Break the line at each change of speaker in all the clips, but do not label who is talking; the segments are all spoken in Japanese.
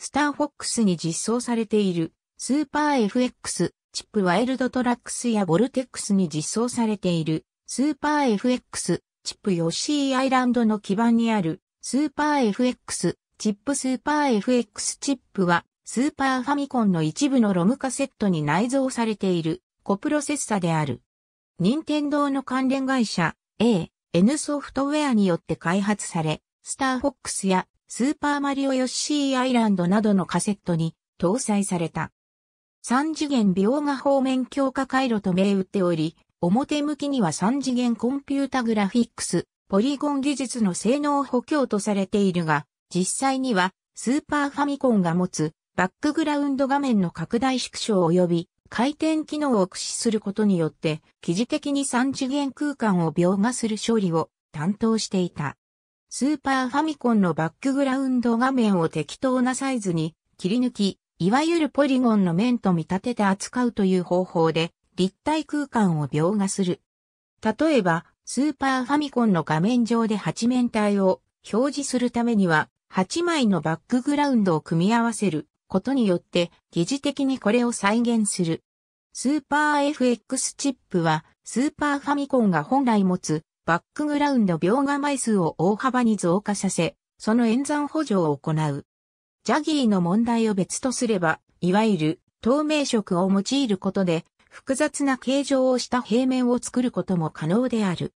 スターフォックスに実装されている、スーパー FX、チップワイルドトラックスやボルテックスに実装されている、スーパー FX、チップヨシーアイランドの基盤にある、スーパー FX、チップスーパー FX チップは、スーパーファミコンの一部のロムカセットに内蔵されている、コプロセッサである。任天堂の関連会社、A、N ソフトウェアによって開発され、スターフォックスやスーパーマリオヨッシーアイランドなどのカセットに搭載された。三次元描画方面強化回路と銘打っており、表向きには三次元コンピュータグラフィックス、ポリゴン技術の性能補強とされているが、実際にはスーパーファミコンが持つバックグラウンド画面の拡大縮小及び回転機能を駆使することによって、記事的に三次元空間を描画する処理を担当していた。スーパーファミコンのバックグラウンド画面を適当なサイズに切り抜き、いわゆるポリゴンの面と見立てて扱うという方法で立体空間を描画する。例えば、スーパーファミコンの画面上で8面体を表示するためには8枚のバックグラウンドを組み合わせることによって疑似的にこれを再現する。スーパー FX チップはスーパーファミコンが本来持つバックグラウンド描画枚数を大幅に増加させ、その演算補助を行う。ジャギーの問題を別とすれば、いわゆる透明色を用いることで、複雑な形状をした平面を作ることも可能である。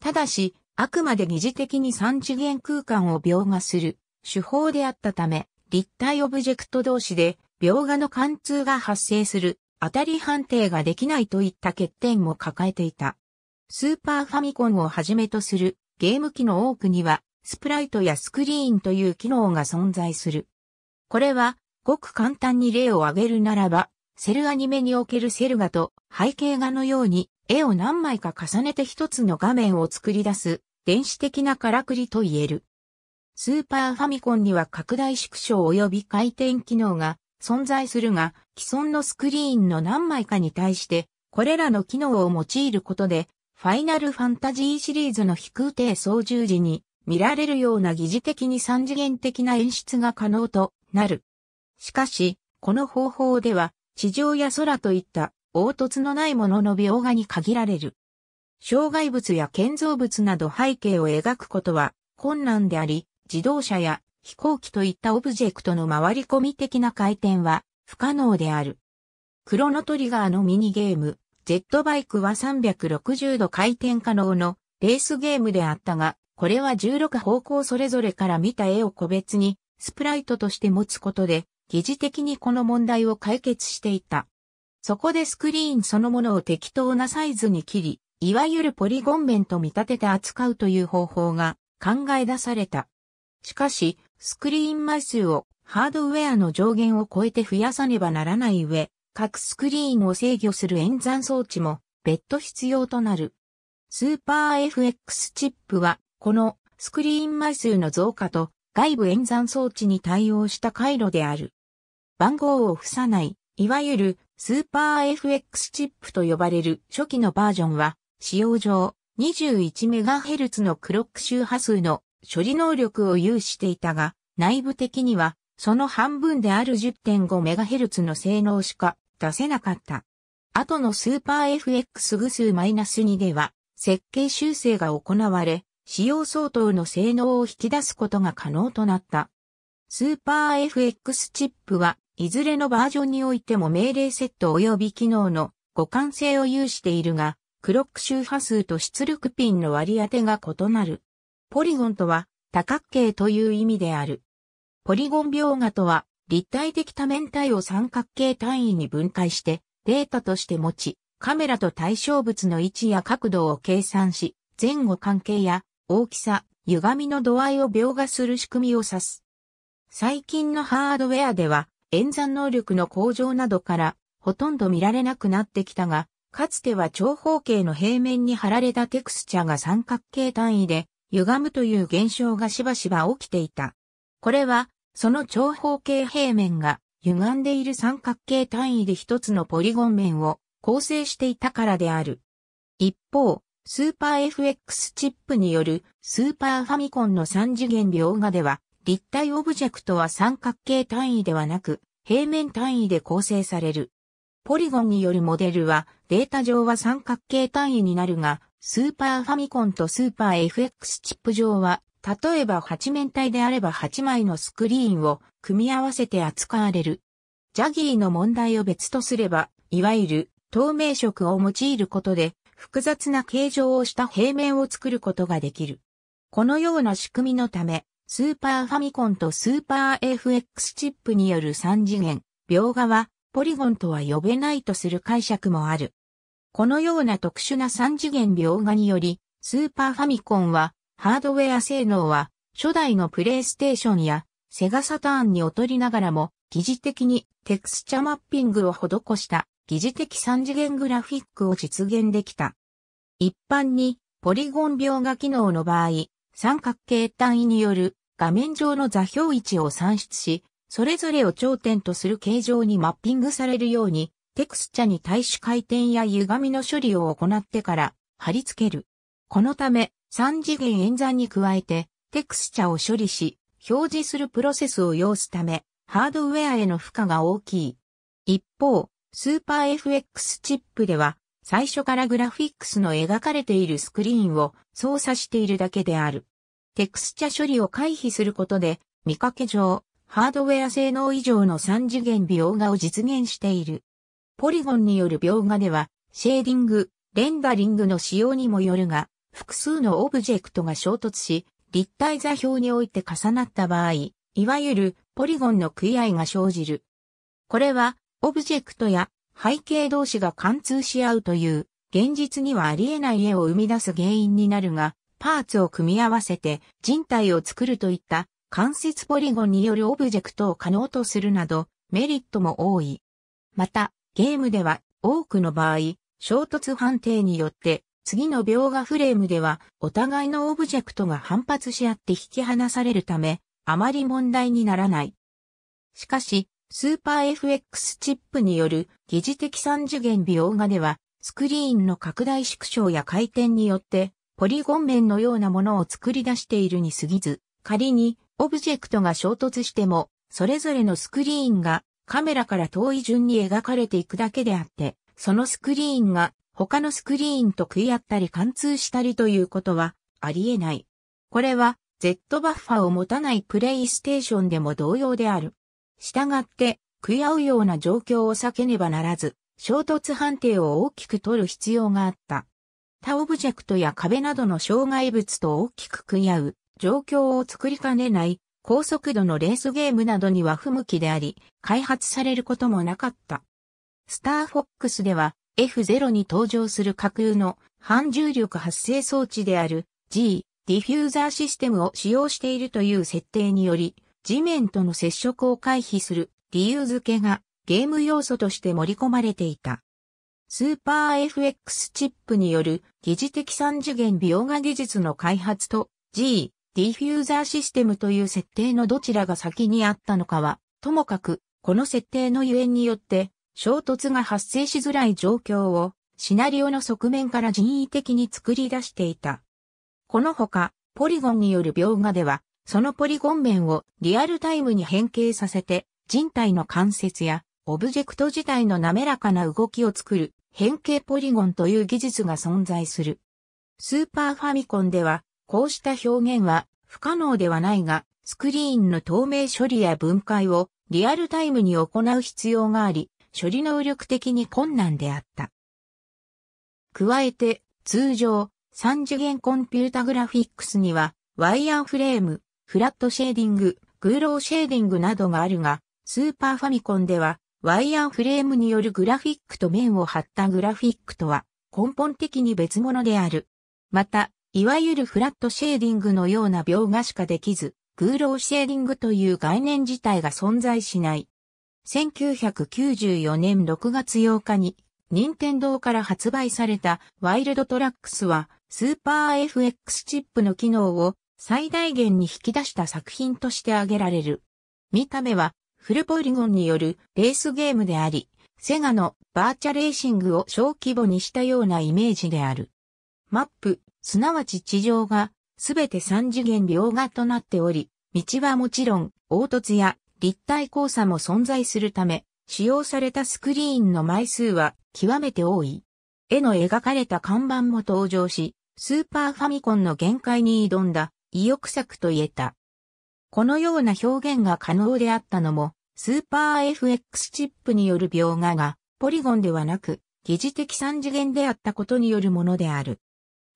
ただし、あくまで疑似的に三次元空間を描画する手法であったため、立体オブジェクト同士で描画の貫通が発生する当たり判定ができないといった欠点も抱えていた。スーパーファミコンをはじめとするゲーム機の多くにはスプライトやスクリーンという機能が存在する。これはごく簡単に例を挙げるならば、セルアニメにおけるセル画と背景画のように絵を何枚か重ねて一つの画面を作り出す電子的なからくりと言える。スーパーファミコンには拡大縮小及び回転機能が存在するが、既存のスクリーンの何枚かに対して、これらの機能を用いることでファイナルファンタジーシリーズの飛空艇操縦時に見られるような疑似的に三次元的な演出が可能となる。しかし、この方法では地上や空といった凹凸のないものの描画に限られる。障害物や建造物など背景を描くことは困難であり、自動車や飛行機といったオブジェクトの回り込み的な回転は不可能である。クロノトリガーのミニゲーム、ジェットバイクは360度回転可能のレースゲームであったが、これは16方向それぞれから見た絵を個別にスプライトとして持つことで、疑似的にこの問題を解決していた。そこでスクリーンそのものを適当なサイズに切り、いわゆるポリゴン面と見立てて扱うという方法が考え出された。しかし、スクリーン枚数をハードウェアの上限を超えて増やさねばならない上、各スクリーンを制御する演算装置も別途必要となる。スーパー FX チップは、このスクリーン枚数の増加と外部演算装置に対応した回路である。番号を付さない、いわゆるスーパー FX チップと呼ばれる初期のバージョンは、使用上 21MHz のクロック周波数の処理能力を有していたが、内部的にはその半分である 10.5MHz の性能しか出せなかった。後のスーパー FX グ数 -2 では、設計修正が行われ、使用相当の性能を引き出すことが可能となった。スーパー FX チップは、いずれのバージョンにおいても命令セット及び機能の互換性を有しているが、クロック周波数と出力ピンの割り当てが異なる。ポリゴンとは多角形という意味である。ポリゴン描画とは立体的多面体を三角形単位に分解してデータとして持ち、カメラと対象物の位置や角度を計算し、前後関係や大きさ、歪みの度合いを描画する仕組みを指す。最近のハードウェアでは演算能力の向上などからほとんど見られなくなってきたが、かつては長方形の平面に貼られたテクスチャが三角形単位で歪むという現象がしばしば起きていた。これはその長方形平面が歪んでいる三角形単位で一つのポリゴン面を構成していたからである。一方、スーパー FX チップによるスーパーファミコンの三次元描画では、立体オブジェクトは三角形単位ではなく、平面単位で構成される。ポリゴンによるモデルは、データ上は三角形単位になるが、スーパーファミコンとスーパー FX チップ上は例えば8面体であれば8枚のスクリーンを組み合わせて扱われる。ジャギーの問題を別とすれば、いわゆる透明色を用いることで複雑な形状をした平面を作ることができる。このような仕組みのため、スーパーファミコンとスーパー FX チップによる3次元、描画はポリゴンとは呼べないとする解釈もある。このような特殊な3次元描画により、スーパーファミコンはハードウェア性能は初代のプレイステーションやセガサターンに劣りながらも疑似的にテクスチャマッピングを施した疑似的三次元グラフィックを実現できた。一般にポリゴン描画機能の場合、三角形単位による画面上の座標位置を算出し、それぞれを頂点とする形状にマッピングされるように、テクスチャに対し回転や歪みの処理を行ってから貼り付ける。このため、三次元演算に加えて、テクスチャを処理し、表示するプロセスを要すため、ハードウェアへの負荷が大きい。一方、スーパー FX チップでは、最初からグラフィックスの描かれているスクリーンを操作しているだけである。テクスチャ処理を回避することで、見かけ上、ハードウェア性能以上の3次元描画を実現している。ポリゴンによる描画では、シェーディング、レンダリングの使用にもよるが、複数のオブジェクトが衝突し、立体座標において重なった場合、いわゆるポリゴンの食い合いが生じる。これは、オブジェクトや背景同士が貫通し合うという、現実にはありえない絵を生み出す原因になるが、パーツを組み合わせて人体を作るといった関節ポリゴンによるオブジェクトを可能とするなど、メリットも多い。また、ゲームでは多くの場合、衝突判定によって次の描画フレームでは、お互いのオブジェクトが反発し合って引き離されるため、あまり問題にならない。しかし、スーパー FX チップによる疑似的三次元描画では、スクリーンの拡大縮小や回転によって、ポリゴン面のようなものを作り出しているに過ぎず、仮にオブジェクトが衝突しても、それぞれのスクリーンがカメラから遠い順に描かれていくだけであって、そのスクリーンが他のスクリーンと食い合ったり貫通したりということはありえない。これは Z バッファを持たないプレイステーションでも同様である。したがって食い合うような状況を避けねばならず、衝突判定を大きく取る必要があった。他オブジェクトや壁などの障害物と大きく食い合う状況を作りかねない高速度のレースゲームなどには不向きであり、開発されることもなかった。スターフォックスでは F0 に登場する架空の反重力発生装置である G ディフューザーシステムを使用しているという設定により、地面との接触を回避する理由付けがゲーム要素として盛り込まれていた。スーパー FX チップによる疑似的三次元描画技術の開発と G ディフューザーシステムという設定のどちらが先にあったのかは、ともかく、この設定のゆえんによって、衝突が発生しづらい状況をシナリオの側面から人為的に作り出していた。このほか、ポリゴンによる描画では、そのポリゴン面をリアルタイムに変形させて、人体の関節やオブジェクト自体の滑らかな動きを作る変形ポリゴンという技術が存在する。スーパーファミコンでは、こうした表現は不可能ではないが、スクリーンの透明処理や分解をリアルタイムに行う必要があり、処理能力的に困難であった。加えて、通常、3次元コンピュータグラフィックスには、ワイヤーフレーム、フラットシェーディング、グーローシェーディングなどがあるが、スーパーファミコンでは、ワイヤーフレームによるグラフィックと面を張ったグラフィックとは、根本的に別物である。また、いわゆるフラットシェーディングのような描画しかできず、グーローシェーディングという概念自体が存在しない。1994年6月8日に、任天堂から発売されたワイルドトラックスは、スーパー FX チップの機能を最大限に引き出した作品として挙げられる。見た目は、フルポリゴンによるレースゲームであり、セガのバーチャレーシングを小規模にしたようなイメージである。マップ、すなわち地上が、すべて三次元描画となっており、道はもちろん、凹凸や立体交差も存在するため、使用されたスクリーンの枚数は極めて多い。絵の描かれた看板も登場し、スーパーファミコンの限界に挑んだ意欲作と言えた。このような表現が可能であったのも、スーパー FX チップによる描画が、ポリゴンではなく、疑似的三次元であったことによるものである。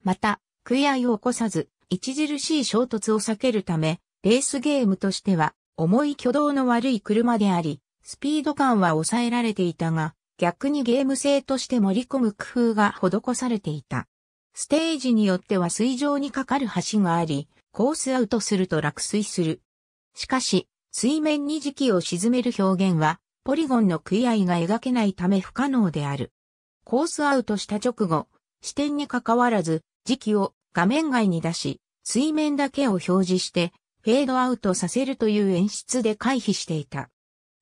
また、悔いを起こさず、著しい衝突を避けるため、レースゲームとしては、重い挙動の悪い車であり、スピード感は抑えられていたが、逆にゲーム性として盛り込む工夫が施されていた。ステージによっては水上にかかる橋があり、コースアウトすると落水する。しかし、水面に時期を沈める表現は、ポリゴンの食い合いが描けないため不可能である。コースアウトした直後、視点に関わらず、時期を画面外に出し、水面だけを表示して、フェードアウトさせるという演出で回避していた。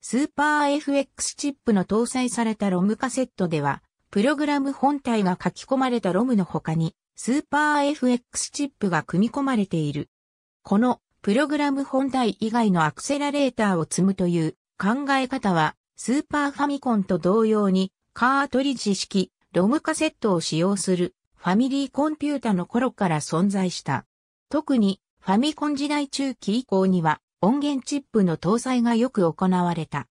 スーパー FX チップの搭載されたロムカセットでは、プログラム本体が書き込まれたロムの他に、スーパー FX チップが組み込まれている。このプログラム本体以外のアクセラレーターを積むという考え方は、スーパーファミコンと同様に、カートリッジ式、ロムカセットを使用するファミリーコンピュータの頃から存在した。特にファミコン時代中期以降には音源チップの搭載がよく行われた。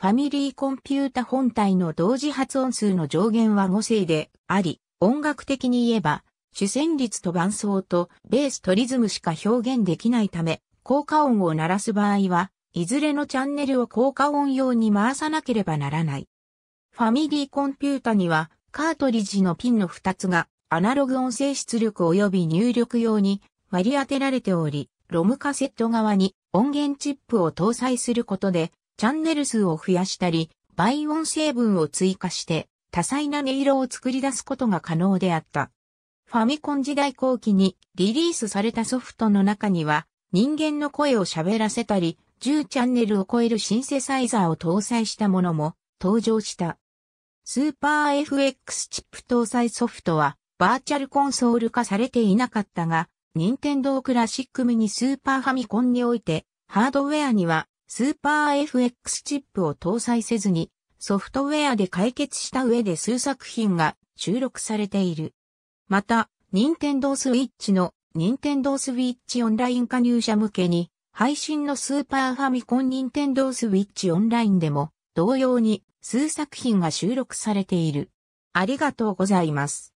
ファミリーコンピュータ本体の同時発音数の上限は5声であり、音楽的に言えば、主旋律と伴奏とベースとリズムしか表現できないため、効果音を鳴らす場合は、いずれのチャンネルを効果音用に回さなければならない。ファミリーコンピュータには、カートリッジのピンの2つが、アナログ音声出力及び入力用に割り当てられており、ロムカセット側に音源チップを搭載することで、チャンネル数を増やしたり、倍音成分を追加して、多彩な音色を作り出すことが可能であった。ファミコン時代後期にリリースされたソフトの中には、人間の声を喋らせたり、10チャンネルを超えるシンセサイザーを搭載したものも登場した。スーパー FX チップ搭載ソフトはバーチャルコンソール化されていなかったが、任天堂クラシックミニスーパーファミコンにおいて、ハードウェアにはスーパー FX チップを搭載せずに、ソフトウェアで解決した上で数作品が収録されている。また、任天堂スイッチの任天堂スイッチオンライン加入者向けに、配信のスーパーファミコン任天堂スイッチオンラインでも、同様に数作品が収録されている。ありがとうございます。